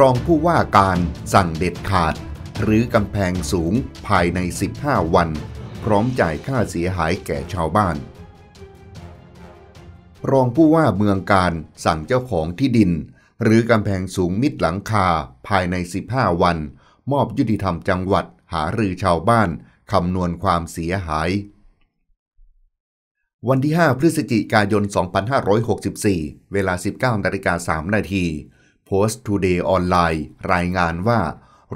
รองผู้ว่าการสั่งเด็ดขาด หรือกำแพงสูงภายใน 15 วัน พร้อมจ่ายค่าเสียหายแก่ชาวบ้าน รองผู้ว่าเมืองการสั่งเจ้าของที่ดิน หรือกำแพงสูงมิดหลังคาภายใน 15 วัน มอบยุติธรรมจังหวัดหารือชาวบ้าน คำนวณความเสียหาย วันที่ 5 พฤศจิกายน 2564 เวลา 19นาฬิกา3นาทีโพสต์ทูเดย์ออนไลน์รายงานว่า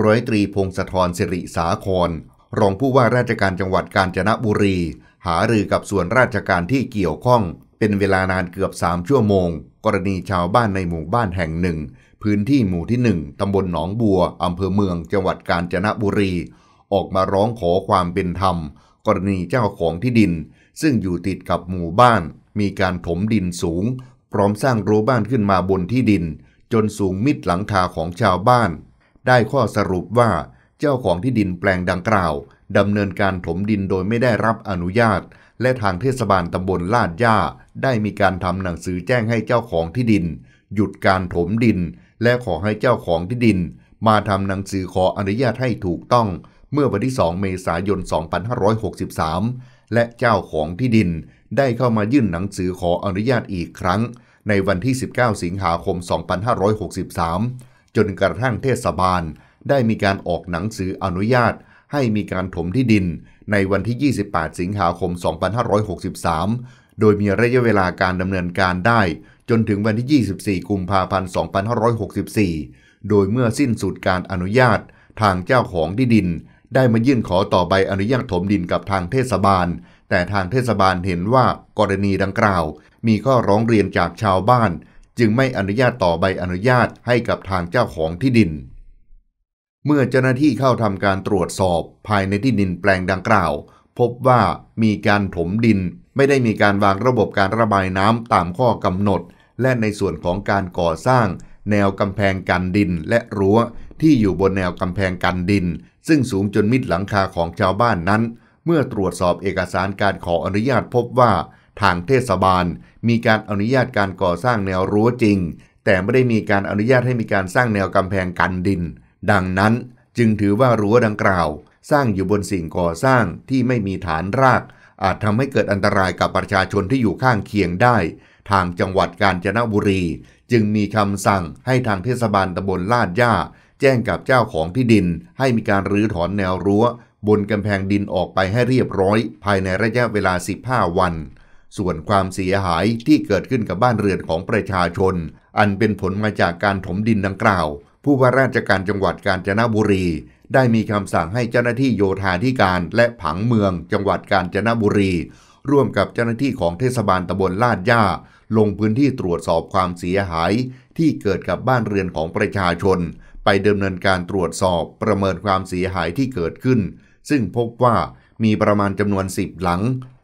ร้อยตรีพงศธรสิริสาคร รองผู้ว่าราชการจังหวัดกาญจนบุรี หารือกับส่วนราชการที่เกี่ยวข้อง เป็นเวลานานเกือบสามชั่วโมง กรณีชาวบ้านในหมู่บ้านแห่งหนึ่ง พื้นที่หมู่ที่1ตำบลหนองบัวอำเภอเมืองจังหวัดกาญจนบุรี ออกมาร้องขอความเป็นธรรม กรณีเจ้าของที่ดิน ซึ่งอยู่ติดกับหมู่บ้าน มีการถมดินสูง พร้อมสร้างรั้วบ้านขึ้นมาบนที่ดินจนสูงมิดหลังคาของชาวบ้านได้ข้อสรุปว่าเจ้าของที่ดินแปลงดังกล่าวดำเนินการถมดินโดยไม่ได้รับอนุญาตและทางเทศบาลตำบลลาดย่าได้มีการทำหนังสือแจ้งให้เจ้าของที่ดิน หยุดการถมดิน และขอให้เจ้าของที่ดินมาทำหนังสือขออนุญาตให้ถูกต้อง เมื่อวันที่ 2 เมษายน 2563 และเจ้าของที่ดิน ได้เข้ามายื่นหนังสือขออนุญาตอีกครั้งในวันที่ 19 สิงหาคม 2563 จนกระทั่งเทศบาลได้มีการออกหนังสืออนุญาตให้มีการถมที่ดิน ในวันที่ 28 สิงหาคม 2563 โดยมีระยะเวลาการดำเนินการได้ จนถึงวันที่ 24 กุมภาพันธ์ 2564 โดยเมื่อสิ้นสุดการอนุญาตทางเจ้าของที่ดินได้มายื่นขอต่อใบอนุญาตถมดินกับทางเทศบาลแต่ทางเทศบาลเห็นว่ากรณีดังกล่าว มีข้อร้องเรียนจากชาวบ้าน จึงไม่อนุญาตต่อใบอนุญาตให้กับทางเจ้าของที่ดิน เมื่อเจ้าหน้าที่เข้าทำการตรวจสอบภายในที่ดินแปลงดังกล่าว พบว่ามีการถมดินไม่ได้มีการวางระบบการระบายน้ำตามข้อกำหนด และในส่วนของการก่อสร้าง แนวกำแพงกันดินและรั้วที่อยู่บนแนวกำแพงกันดิน ซึ่งสูงจนมิดหลังคาของชาวบ้านนั้นเมื่อตรวจสอบเอกสารการขออนุญาตพบว่า ทางเทศบาลมีการอนุญาตการก่อสร้างแนวรั้วจริง แต่ไม่ได้มีการอนุญาตให้มีการสร้างแนวกำแพงกันดิน ดังนั้นจึงถือว่า รั้วดังกล่าว สร้างอยู่บนสิ่งก่อสร้างที่ไม่มีฐานราก อาจทำให้เกิดอันตรายกับประชาชนที่อยู่ข้างเคียงได้ ทางจังหวัดกาญจนบุรี จึงมีคำสั่งให้ทางเทศบาลตำบลลาดย่าแจ้งกับเจ้าของที่ดิน ให้มีการรื้อถอนแนวรั้วบนกำแพงดินออกไปให้เรียบร้อย ภายในระยะเวลา 15 วัน ส่วนความเสียหายที่เกิดขึ้นกับบ้านเรือนของประชาชน อันเป็นผลมาจากการถมดินดังกล่าว ผู้ว่าราชการจังหวัดกาญจนบุรี ได้มีคำสั่งให้เจ้าหน้าที่โยธาธิการและผังเมืองจังหวัดกาญจนบุรี ร่วมกับเจ้าหน้าที่ของเทศบาลตำบลลาดย่าลงพื้นที่ตรวจสอบความเสียหายที่เกิดกับบ้านเรือนของประชาชน ไปดำเนินการตรวจสอบประเมินความเสียหายที่เกิดขึ้นซึ่งพบว่ามีประมาณจำนวน10หลัง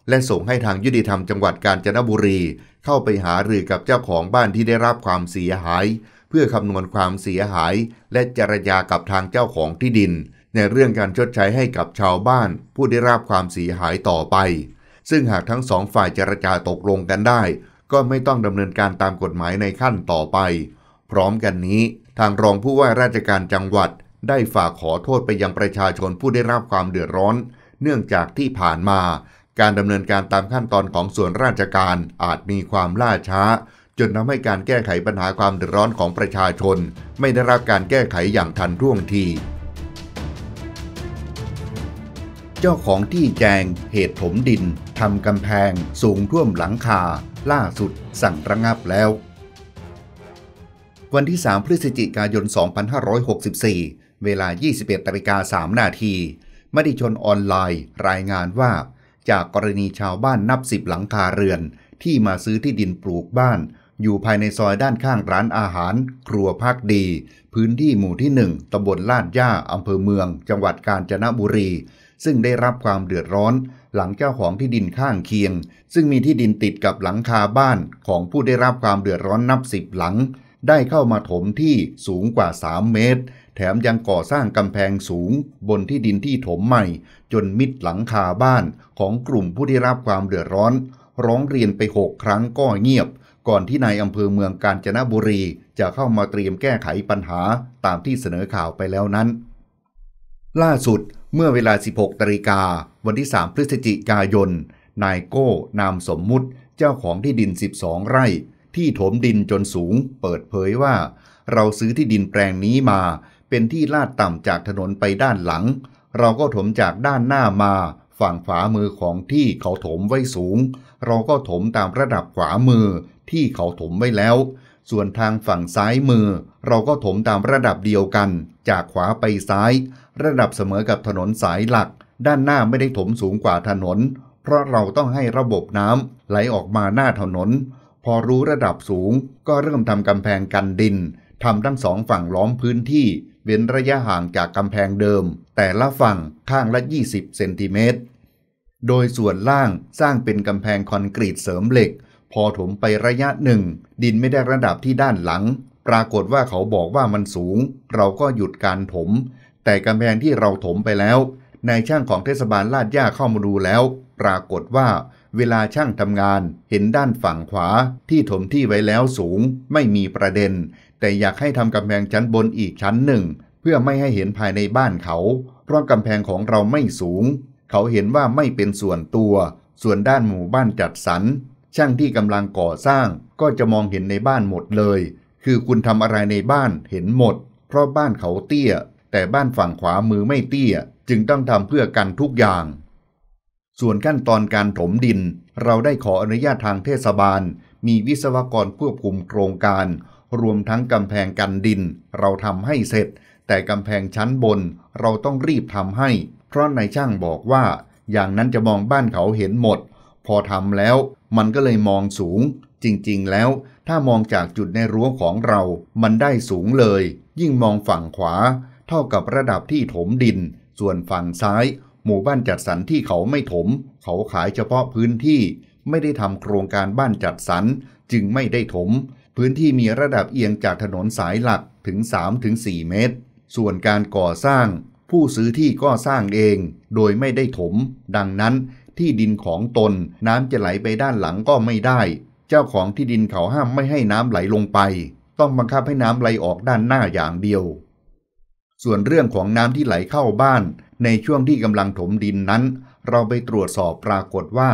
และส่งให้ทางยุติธรรมจังหวัดกาญจนบุรี เข้าไปหารือกับเจ้าของบ้านที่ได้รับความเสียหาย เพื่อคำนวณความเสียหาย และเจรจากับทางเจ้าของที่ดิน ในเรื่องการชดใช้ให้กับชาวบ้านผู้ได้รับความเสียหายต่อไป ซึ่งหากทั้งสองฝ่ายเจรจาตกลงกันได้ ก็ไม่ต้องดำเนินการตามกฎหมายในขั้นต่อไป พร้อมกันนี้ ทางรองผู้ว่าราชการจังหวัดได้ฝากขอโทษไปยังประชาชนผู้ได้รับความเดือดร้อน เนื่องจากที่ผ่านมา การดำเนินการตามขั้นตอนของส่วนราชการอาจมีความล่าช้า จนทำให้การแก้ไขปัญหาความเดือดร้อนของประชาชน ไม่ได้รับการแก้ไขอย่างทันท่วงที เจ้าของที่แจงเหตุถมดินทำกำแพง สูงท่วมหลังคา ล่าสุด สั่งระงับแล้ว วันที่ 3 พฤศจิกายน 2564เวลา 21ตริกา3นาทีมติชนออนไลน์ รายงานว่า จากกรณีชาวบ้านนับสิบหลังคาเรือนที่มาซื้อที่ดินปลูกบ้าน อยู่ภายในซอยด้านข้างร้านอาหาร ครัวภาคดี พื้นที่หมู่ที่ 1ตาบลลาดย่าอำเภอเมือง จังหวัดกาญจนบุรี ซึ่งได้รับความเดือดร้อน หลังเจ้าของที่ดินข้างเคียง ซึ่งมีที่ดินติดกับหลังคาบ้านของผู้ได้รับความเดือดร้อนนับสิบหลังได้เข้ามาถมที่สูงกว่า 3 เมตรแถมยังก่อสร้างกำแพงสูง บนที่ดินที่ถมใหม่ จนมิดหลังคาบ้านของกลุ่มผู้ได้รับความเดือดร้อน ร้องเรียนไปหกครั้งก็เงียบ ก่อนที่นายอำเภอเมืองกาญจนบุรีจะเข้ามาเตรียมแก้ไขปัญหา ตามที่เสนอข่าวไปแล้วนั้น ล่าสุดเมื่อเวลา 16 ตริกา วันที่ 3 พฤศจิกายน นายโก้ นามสมมุติเจ้าของที่ดิน 12 ไร่ ที่ถมดินจนสูง เปิดเผยว่า เราซื้อที่ดินแปลงนี้มาเป็นที่ลาดต่ำจากถนนไปด้านหลัง เราก็ถมจากด้านหน้ามา ฝั่งฝามือของที่เขาถมไว้สูง เราก็ถมตามระดับขวามือ ที่เขาถมไว้แล้ว ส่วนทางฝั่งซ้ายมือ เราก็ถมตามระดับเดียวกัน จากขวาไปซ้าย ระดับเสมอกับถนนสายหลัก ด้านหน้าไม่ได้ถมสูงกว่าถนน เพราะเราต้องให้ระบบน้ำไหลออกมาหน้าถนน พอรู้ระดับสูงก็เริ่มทำกำแพงกันดินทำทั้งสองฝั่งล้อมพื้นที่เว้นระยะห่างจากกำแพงเดิม แต่ละฝั่งข้างละ20เซนติเมตรโดยส่วนล่างสร้างเป็นกำแพงคอนกรีตเสริมเหล็ก พอถมไประยะหนึ่งดินไม่ได้ระดับที่ด้านหลัง ปรากฏว่าเขาบอกว่ามันสูง เราก็หยุดการถมแต่กำแพงที่เราถมไปแล้วนายช่างของเทศบาลลาดย่าเข้ามาดูแล้ว ปรากฏว่า เวลาช่างทำงานเห็นด้านฝั่งขวาที่ถมที่ไว้แล้วสูง ไม่มีประเด็นแต่อยากให้ทำกำแพงชั้นบนอีกชั้นหนึ่ง เพื่อไม่ให้เห็นภายในบ้านเขา เพราะกำแพงของเราไม่สูง เขาเห็นว่าไม่เป็นส่วนตัว ส่วนด้านหมู่บ้านจัดสรรช่างที่กำลังก่อสร้างก็จะมองเห็นในบ้านหมดเลย คือคุณทำอะไรในบ้านเห็นหมด เพราะบ้านเขาเตี้ย แต่บ้านฝั่งขวามือไม่เตี้ย จึงต้องทำเพื่อกันทุกอย่าง ส่วนขั้นตอนการถมดิน เราได้ขออนุญาตทางเทศบาล มีวิศวกรควบคุมโครงการรวมทั้งกำแพงกันดิน เราทำให้เสร็จ แต่กำแพงชั้นบนเราต้องรีบทำให้ เพราะนายช่างบอกว่า อย่างนั้นจะมองบ้านเขาเห็นหมด พอทำแล้วมันก็เลยมองสูง จริงๆแล้วถ้ามองจากจุดในรั้วของเรา มันได้สูงเลย ยิ่งมองฝั่งขวา เท่ากับระดับที่ถมดิน ส่วนฝั่งซ้าย หมู่บ้านจัดสรรที่เขาไม่ถม เขาขายเฉพาะพื้นที่ ไม่ได้ทำโครงการบ้านจัดสรรจึงไม่ได้ถมพื้นที่มีระดับเอียงจากถนนสายหลักถึง3-4เมตร ส่วนการก่อสร้าง ผู้ซื้อที่ก็สร้างเองโดยไม่ได้ถม ดังนั้นที่ดินของตนน้ำจะไหลไปด้านหลังก็ไม่ได้ เจ้าของที่ดินเขาห้ามไม่ให้น้ำไหลลงไป ต้องบังคับให้น้ำไหลออกด้านหน้าอย่างเดียว ส่วนเรื่องของน้ำที่ไหลเข้าบ้าน ในช่วงที่กำลังถมดินนั้น เราไปตรวจสอบปรากฏว่า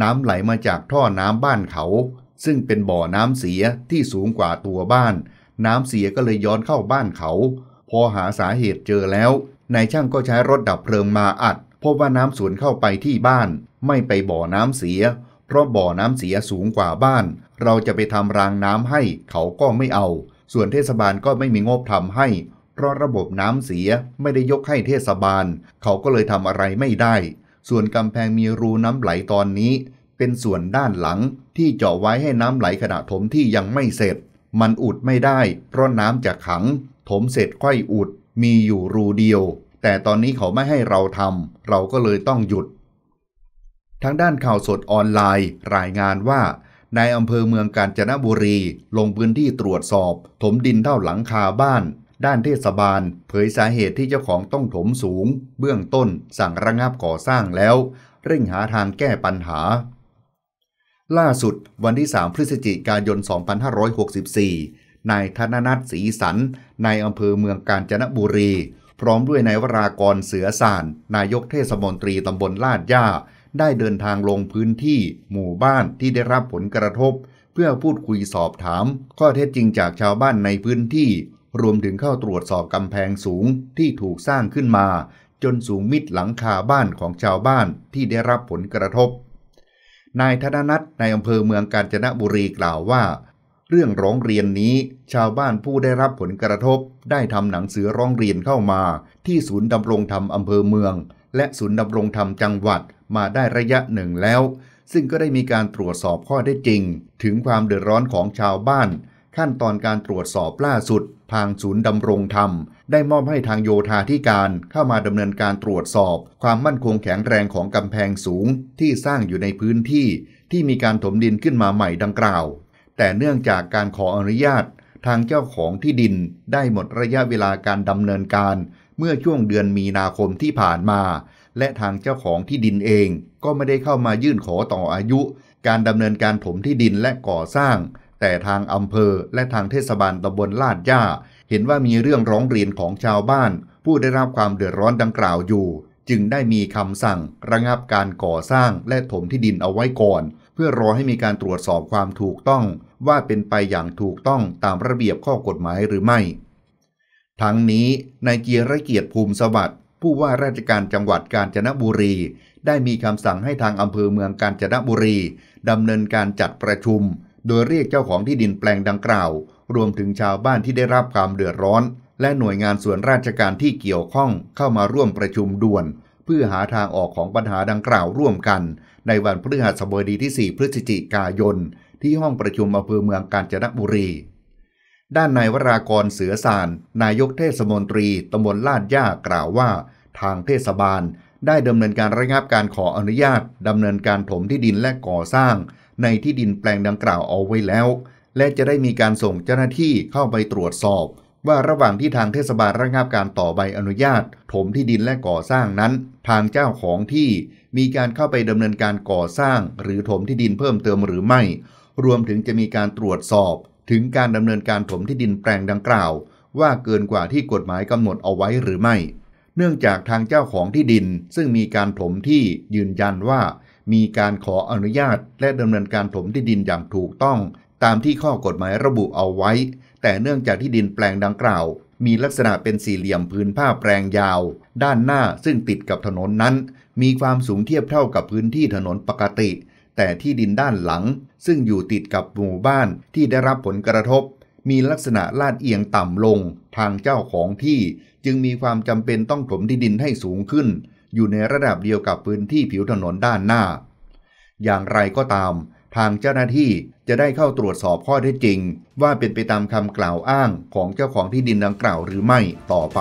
น้ำไหลมาจากท่อน้ำบ้านเขาซึ่งเป็นบ่อน้ำเสียที่สูงกว่าตัวบ้าน น้ำเสียก็เลยย้อนเข้าบ้านเขา พอหาสาเหตุเจอแล้วนายช่างก็ใช้รถดับเพลิงมาอัดพบว่าน้ำสวนเข้าไปที่บ้าน ไม่ไปบ่อน้ำเสีย เพราะบ่อน้ำเสียสูงกว่าบ้าน เราจะไปทำรางน้ำให้ เขาก็ไม่เอา ส่วนเทศบาลก็ไม่มีงบทำให้ เพราะระบบน้ำเสียไม่ได้ยกให้เทศบาล เขาก็เลยทำอะไรไม่ได้ ส่วนกำแพงมีรูน้ำไหลตอนนี้ เป็นส่วนด้านหลังที่เจาะไว้ให้น้ำไหลขณะถมที่ยังไม่เสร็จ มันอุดไม่ได้เพราะน้ำจะขัง ถมเสร็จค่อยอุด มีอยู่รูเดียว แต่ตอนนี้เขาไม่ให้เราทำ เราก็เลยต้องหยุด ทางด้านข่าวสดออนไลน์รายงานว่า ในอำเภอเมืองกาญจนบุรี ลงพื้นที่ตรวจสอบ ถมดินเท่าหลังคาบ้าน ด้านเทศบาล เผยสาเหตุที่เจ้าของต้องถมสูง เบื้องต้นสั่งระงับก่อสร้างแล้วเร่งหาทางแก้ปัญหาล่าสุดวันที่ 3 พฤศจิกายน 2564 นายธนนัทศรีสันนายอำเภอเมืองกาญจนบุรี พร้อมด้วยนายวรากรเสือสานนายกเทศมนตรีตำบลลาดย่าได้เดินทางลงพื้นที่หมู่บ้านที่ได้รับผลกระทบ เพื่อพูดคุยสอบถามข้อเท็จจริงจากชาวบ้านในพื้นที่ รวมถึงเข้าตรวจสอบกำแพงสูงที่ถูกสร้างขึ้นมา จนสูงมิดหลังคาบ้านของชาวบ้านที่ได้รับผลกระทบนายธนนัทในอำเภอเมืองกาญจนบุรีกล่าวว่า เรื่องร้องเรียนนี้ ชาวบ้านผู้ได้รับผลกระทบได้ทำหนังสือร้องเรียนเข้ามา ที่ศูนย์ดำรงธรรมอำเภอเมือง และศูนย์ดำรงธรรมจังหวัดมาได้ระยะหนึ่งแล้ว ซึ่งก็ได้มีการตรวจสอบข้อได้จริง ถึงความเดือดร้อนของชาวบ้านขั้นตอนการตรวจสอบล่าสุดทางศูนย์ดำรงธรรมได้มอบให้ทางโยธาธิการเข้ามาดำเนินการตรวจสอบความมั่นคงแข็งแรงของกำแพงสูงที่สร้างอยู่ในพื้นที่ที่มีการถมดินขึ้นมาใหม่ดังกล่าว แต่เนื่องจากการขออนุญาตทางเจ้าของที่ดินได้หมดระยะเวลาการดำเนินการเมื่อช่วงเดือนมีนาคมที่ผ่านมา และทางเจ้าของที่ดินเองก็ไม่ได้เข้ามายื่นขอต่ออายุการดำเนินการถมที่ดินและก่อสร้างแต่ทางอำเภอและทางเทศบาลตำบลลาดย่าเห็นว่ามีเรื่องร้องเรียนของชาวบ้าน ผู้ได้รับความเดือดร้อนดังกล่าวอยู่ จึงได้มีคำสั่ง ระงับการก่อสร้างและถมที่ดินเอาไว้ก่อน เพื่อรอให้มีการตรวจสอบความถูกต้อง ว่าเป็นไปอย่างถูกต้องตามระเบียบข้อกฎหมายหรือไม่ ทั้งนี้นายเกียรติเกียรติภูมิสวัสดิ์ผู้ว่าราชการจังหวัดกาญจนบุรี ได้มีคำสั่งให้ทางอำเภอเมืองกาญจนบุรีดำเนินการจัดประชุมโดยเรียกเจ้าของที่ดินแปลงดังกล่าว รวมถึงชาวบ้านที่ได้รับความเดือดร้อน และหน่วยงานส่วนราชการที่เกี่ยวข้องเข้ามาร่วมประชุมด่วน เพื่อหาทางออกของปัญหาดังกล่าวร่วมกัน ในวันพฤหัสบดีที่ 4 พฤศจิกายน ที่ห้องประชุมอำเภอเมืองกาญจนบุรี ด้านนายวรากรเสือสาร นายกเทศมนตรีตำบลลาดย่ากล่าวว่า ทางเทศบาลได้ดำเนินการระงับการขออนุญาตดำเนินการถมที่ดินและก่อสร้างในที่ดินแปลงดังกล่าวเอาไว้แล้ว และจะได้มีการส่งเจ้าหน้าที่เข้าไปตรวจสอบ ว่าระหว่างที่ทางเทศบาลระงับการต่อใบอนุญาต ถมที่ดินและก่อสร้างนั้น ทางเจ้าของที่ มีการเข้าไปดำเนินการก่อสร้างหรือถมที่ดินเพิ่มเติมหรือไม่ รวมถึงจะมีการตรวจสอบ ถึงการดำเนินการถมที่ดินแปลงดังกล่าว ว่าเกินกว่าที่กฎหมายกำหนดเอาไว้หรือไม่ เนื่องจากทางเจ้าของที่ดินซึ่งมีการถมที่ยืนยันว่ามีการขออนุญาตและดำเนินการถมที่ดินอย่างถูกต้องตามที่ข้อกฎหมายระบุเอาไว้ แต่เนื่องจากที่ดินแปลงดังกล่าวมีลักษณะเป็นสี่เหลี่ยมพื้นผ้าแปลงยาวด้านหน้าซึ่งติดกับถนนนั้นมีความสูงเทียบเท่ากับพื้นที่ถนนปกติแต่ที่ดินด้านหลังซึ่งอยู่ติดกับหมู่บ้านที่ได้รับผลกระทบมีลักษณะลาดเอียงต่ำลงทางเจ้าของที่จึงมีความจำเป็นต้องถมที่ดินให้สูงขึ้นอยู่ในระดับเดียวกับพื้นที่ผิวถนนด้านหน้า อย่างไรก็ตาม ทางเจ้าหน้าที่จะได้เข้าตรวจสอบข้อเท็จจริง ว่าเป็นไปตามคำกล่าวอ้างของเจ้าของที่ดินดังกล่าวหรือไม่ต่อไป